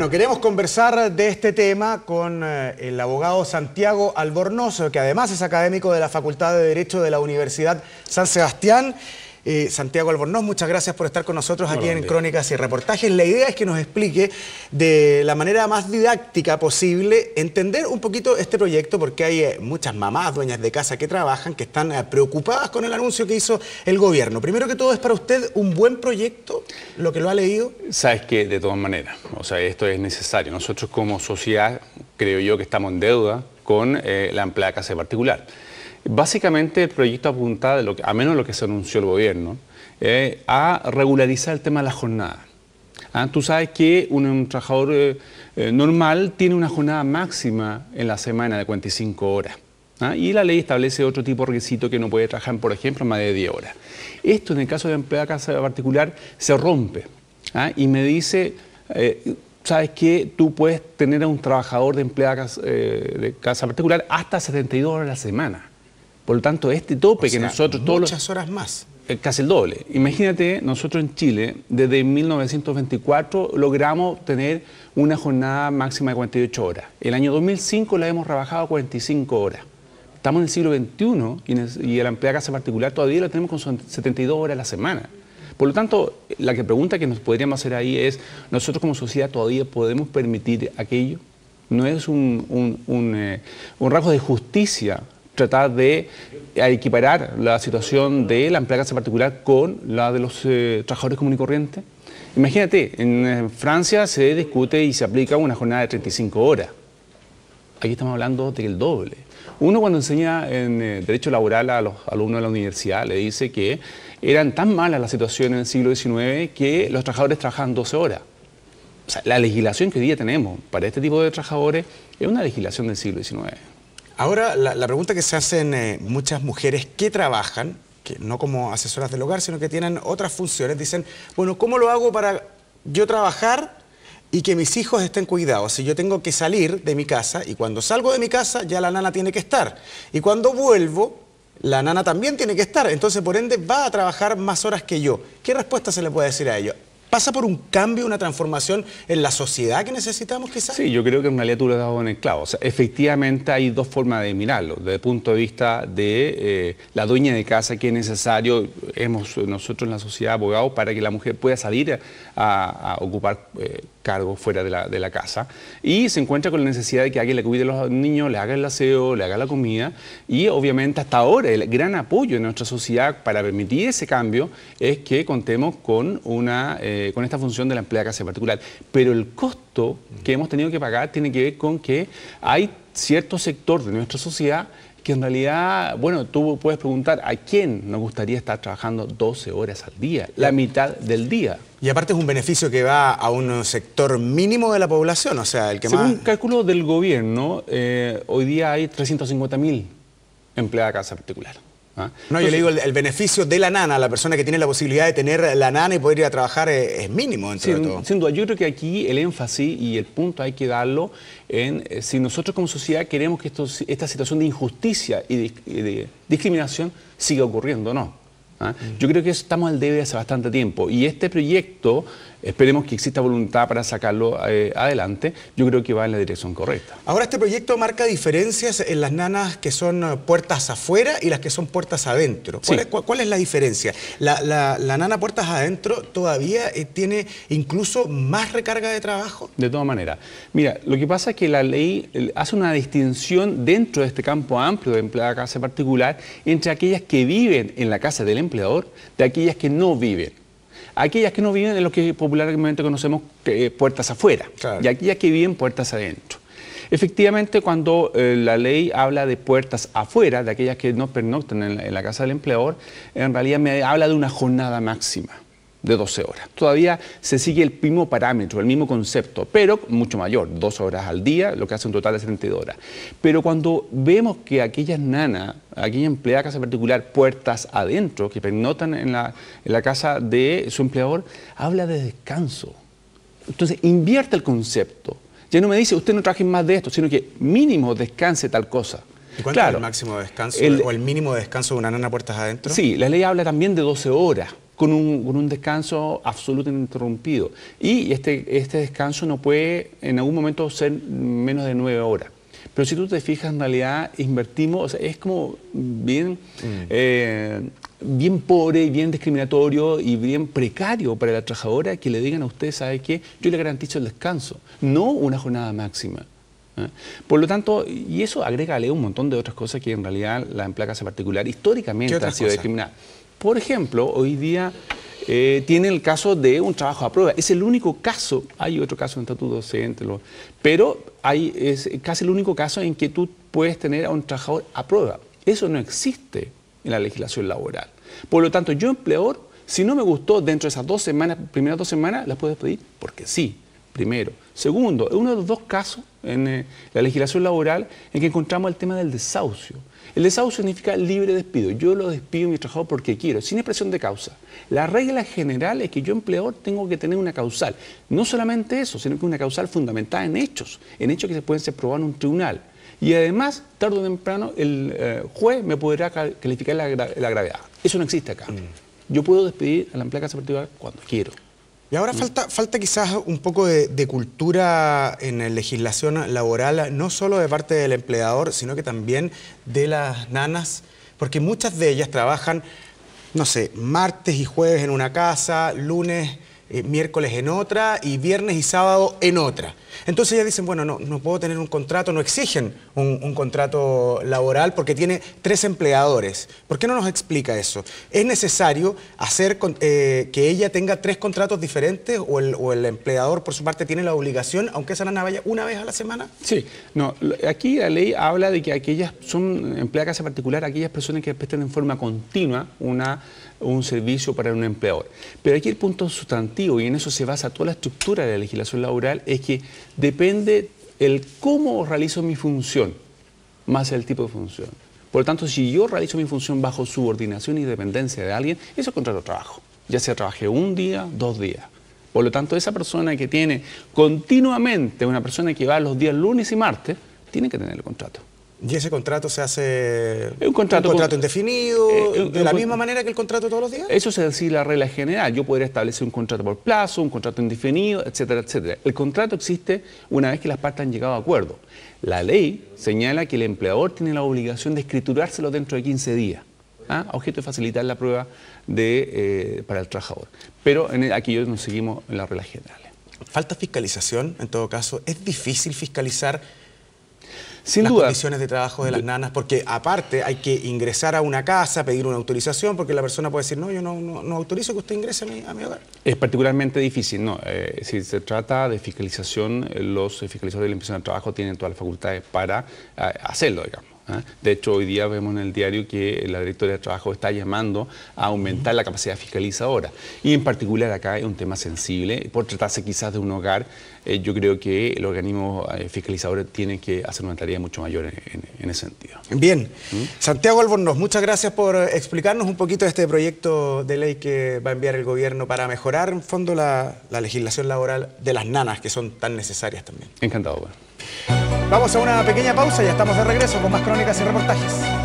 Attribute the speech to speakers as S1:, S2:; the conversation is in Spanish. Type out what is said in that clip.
S1: Bueno, queremos conversar de este tema con eh, el abogado Santiago Albornoz, que además es académico de la Facultad de Derecho de la Universidad San Sebastián. Eh, Santiago Albornoz. Muchas gracias por estar con nosotros aquí en Crónicas y Reportajes. La idea es que nos explique de la manera más didáctica posible, entender un poquito este proyecto, porque hay eh, muchas mamás, dueñas de casa que trabajan, que están eh, preocupadas con el anuncio que hizo el gobierno. Primero que todo, ¿es para usted un buen proyecto lo que lo ha leído?
S2: Sabes que de todas maneras, o sea, esto es necesario. Nosotros como sociedad creo yo que estamos en deuda con la empleada casa particular. Básicamente el proyecto apunta, a menos lo que se anunció el gobierno, eh, a regularizar el tema de la jornada. Ah, tú sabes que un, trabajador eh, eh, normal tiene una jornada máxima en la semana de 45 horas. ¿ah? Y la ley establece otro tipo de requisito que no puede trabajar, por ejemplo, más de 10 horas. Esto en el caso de empleada casa particular se rompe ¿ah? y me dice, sabes que tú puedes tener a un trabajador de empleada de casa particular hasta 72 horas a la semana. Por lo tanto, este tope que nosotros... Todos muchas horas más. Casi el doble. Imagínate, nosotros en Chile, desde 1924, logramos tener una jornada máxima de 48 horas. El año 2005 la hemos rebajado a 45 horas. Estamos en el siglo XXI y, el, la empleada casa particular todavía la tenemos con 72 horas a la semana. Por lo tanto, la que pregunta que nos podríamos hacer ahí es, ¿nosotros como sociedad todavía podemos permitir aquello? ¿No es un, un eh, rasgo de justicia tratar de equiparar la situación de la empleada casa particular con la de los eh, trabajadores comunes y Imagínate, en eh, Francia se discute y se aplica una jornada de 35 horas. Aquí estamos hablando del doble. Uno cuando enseña en eh, derecho laboral a los alumnos de la universidad le dice que eran tan malas las situaciones en el siglo XIX que los trabajadores trabajaban 12 horas. O sea, la legislación que hoy día tenemos para este tipo de trabajadores es una legislación del siglo XIX.
S1: Ahora, la, pregunta que se hacen eh, muchas mujeres que trabajan, que no como asesoras del hogar, sino que tienen otras funciones, dicen, bueno, ¿cómo lo hago para yo trabajar y que mis hijos estén cuidados. Si yo tengo que salir de mi casa y cuando salgo de mi casa ya la nana tiene que estar. Y cuando vuelvo, la nana también tiene que estar. Entonces, por ende, va a trabajar más horas que yo. ¿Qué respuesta se le puede decir a ellos? ¿Pasa por un cambio, una transformación en la sociedad que necesitamos quizás? Sí, yo
S2: creo que en realidad tú lo has dado en el O sea, efectivamente hay dos formas de mirarlo. Desde el punto de vista de eh, la dueña de casa, que es necesario, hemos nosotros en la sociedad abogados, para que la mujer pueda salir a, ocupar eh, cargos fuera de la, casa. Y se encuentra con la necesidad de que alguien le cuide a los niños, le haga el aseo, le haga la comida. Y obviamente hasta ahora el gran apoyo de nuestra sociedad para permitir ese cambio es que contemos con una... Eh, eh, con esta función de la empleada casa particular. Pero el costo que hemos tenido que pagar tiene que ver con que hay cierto sector de nuestra sociedad que en realidad, bueno, tú puedes preguntar a quién nos gustaría estar trabajando 12 horas al día, la mitad del día.
S1: Y aparte es un beneficio que va a un sector mínimo de la población, o sea, el que más... Según
S2: cálculo del gobierno, eh, hoy día hay 350.000 empleadas de casa particular. ¿Ah? No, yo le digo, el, beneficio de la nana, la persona que tiene la
S1: posibilidad de tener la nana y poder ir a trabajar eh, es, mínimo dentro cierto de todo.
S2: Sin duda, yo creo que aquí el énfasis y el punto hay que darlo en eh, si nosotros como sociedad queremos que esta situación de injusticia y de, discriminación siga ocurriendo o no. ¿ah? Mm. Yo creo que estamos al debe hace bastante tiempo y este proyecto Esperemos que exista voluntad para sacarlo eh, adelante. Yo creo que va en la dirección correcta. Ahora
S1: este proyecto marca diferencias en las nanas que son eh, puertas afuera y las que son puertas adentro. ¿Cuál, es, la diferencia? La, nana puertas adentro todavía eh, tiene incluso más recarga de trabajo.
S2: De todas maneras. Mira, lo que pasa es que la ley hace una distinción dentro de este campo amplio de empleada casa particular entre aquellas que viven en la casa del empleador de aquellas que no viven aquellas que no viven en lo que popularmente conocemos eh, puertas afuera y aquellas que viven puertas adentro. Efectivamente, cuando eh, la ley habla de puertas afuera, de aquellas que no pernoctan en la, casa del empleador, en realidad me habla de una jornada máxima de 12 horas. Todavía se sigue el mismo parámetro, el mismo concepto, pero mucho mayor, 12 horas al día, lo que hace un total de 72 horas. Pero cuando vemos que aquellas nanas, aquella empleada casa particular, puertas adentro, que pernotan en la, casa de su empleador, habla de descanso. Entonces, invierte el concepto. Ya no me dice, usted no traje más de esto, sino que mínimo descanse tal cosa. claro, es el
S1: máximo descanso o el mínimo
S2: descanso de una nana puertas adentro? Sí, la ley habla también de 12 horas con un, descanso absolutamente interrumpido. Y este, este descanso no puede en algún momento ser menos de nueve horas. Pero si tú te fijas, en realidad invertimos, es como bien, mm. eh, bien pobre, bien discriminatorio y bien precario para la trabajadora que le digan a usted, ¿sabe qué? Yo le garantizo el descanso, no una jornada máxima. ¿eh? Por lo tanto, y eso agrégale un montón de otras cosas que en realidad la casa particular históricamente ha sido discriminada. Por ejemplo, hoy día eh, tiene el caso de un trabajo a prueba. Es el único caso, hay otro caso en estatuto docente, pero es casi el único caso en que tú puedes tener a un trabajador a prueba. Eso no existe en la legislación laboral. Por lo tanto, yo empleador, si no me gustó dentro de esas dos semanas, primeras dos semanas, las puedes pedir porque sí, primero. Segundo, es uno de los dos casos en eh, la legislación laboral en que encontramos el tema del desahucio. El desahucio significa libre despido. Yo lo despido a mi trabajador porque quiero, sin expresión de causa. La regla general es que yo, empleador, tengo que tener una causal. No solamente eso, sino que una causal fundamentada en hechos, en hechos que se pueden ser probados en un tribunal. Y además, tarde o temprano, el eh, juez me podrá calificar la, gravedad. Eso no existe acá. Mm. Yo puedo despedir a la empleada casa cuando quiero.
S1: Y ahora falta, falta quizás un poco de, de, cultura en la legislación laboral, no solo de parte del empleador, sino que también de las nanas, porque muchas de ellas trabajan, no sé, martes y jueves en una casa, lunes eh, miércoles en otra y viernes y sábado en otra. Entonces ya dicen, bueno, no, no puedo tener un contrato, no exigen un, contrato laboral porque tiene tres empleadores. ¿Por qué no nos explica eso? ¿Es necesario hacer eh, que ella tenga tres contratos diferentes o el, empleador por su parte tiene la obligación, aunque esa nana vaya una vez a la semana?
S2: Sí, no, aquí la ley habla de que aquellas son empleadas en particular, aquellas personas que prestan en forma continua una, un servicio para un empleador. Pero aquí el punto sustantivo y en eso se basa toda la estructura de la legislación laboral, es que depende el cómo realizo mi función, más el tipo de función. Por lo tanto, si yo realizo mi función bajo subordinación y dependencia de alguien, eso es contrato de trabajo. Ya sea trabajé un día, dos días. Por lo tanto, esa persona que tiene continuamente, una persona que va los días lunes y martes, tiene que tener el contrato.
S1: ¿Y ese contrato se
S2: hace un contrato, contrato indefinido, eh, de la misma
S1: manera que el contrato todos los días?
S2: Eso es decir, la regla general. Yo podría establecer un contrato por plazo, un contrato indefinido, etcétera, etcétera. El contrato existe una vez que las partes han llegado a acuerdo. La ley señala que el empleador tiene la obligación de escriturárselo dentro de 15 días. ¿ah? a objeto de facilitar la prueba de, eh, para el trabajador. Pero aquí nos seguimos en las reglas generales. ¿Falta fiscalización en todo
S1: caso? ¿Es difícil fiscalizar sin las condiciones de trabajo de las nanas, porque aparte hay que ingresar a una casa, pedir una autorización, porque la persona puede decir, no, yo no, no, autorizo que usted ingrese a mi, a mi, hogar.
S2: Es particularmente difícil, ¿no? Eh, si se trata de fiscalización, eh, los fiscalizadores de la inspección de trabajo tienen todas las facultades para eh, hacerlo, digamos. ¿ah? De hecho, hoy día vemos en el diario que la Directoría de Trabajo está llamando a aumentar la capacidad fiscalizadora. Y en particular acá es un tema sensible. Por tratarse quizás de un hogar, eh, yo creo que el organismo eh, fiscalizador tiene que hacer una tarea mucho mayor en, ese sentido.
S1: Bien. ¿Mm? Santiago Albornoz, muchas gracias por explicarnos un poquito este proyecto de ley que va a enviar el gobierno para mejorar en fondo la, legislación laboral de las nanas, que son tan necesarias también. Encantado. Bueno. Vamos a una pequeña pausa, ya estamos de regreso con más crónicas y reportajes.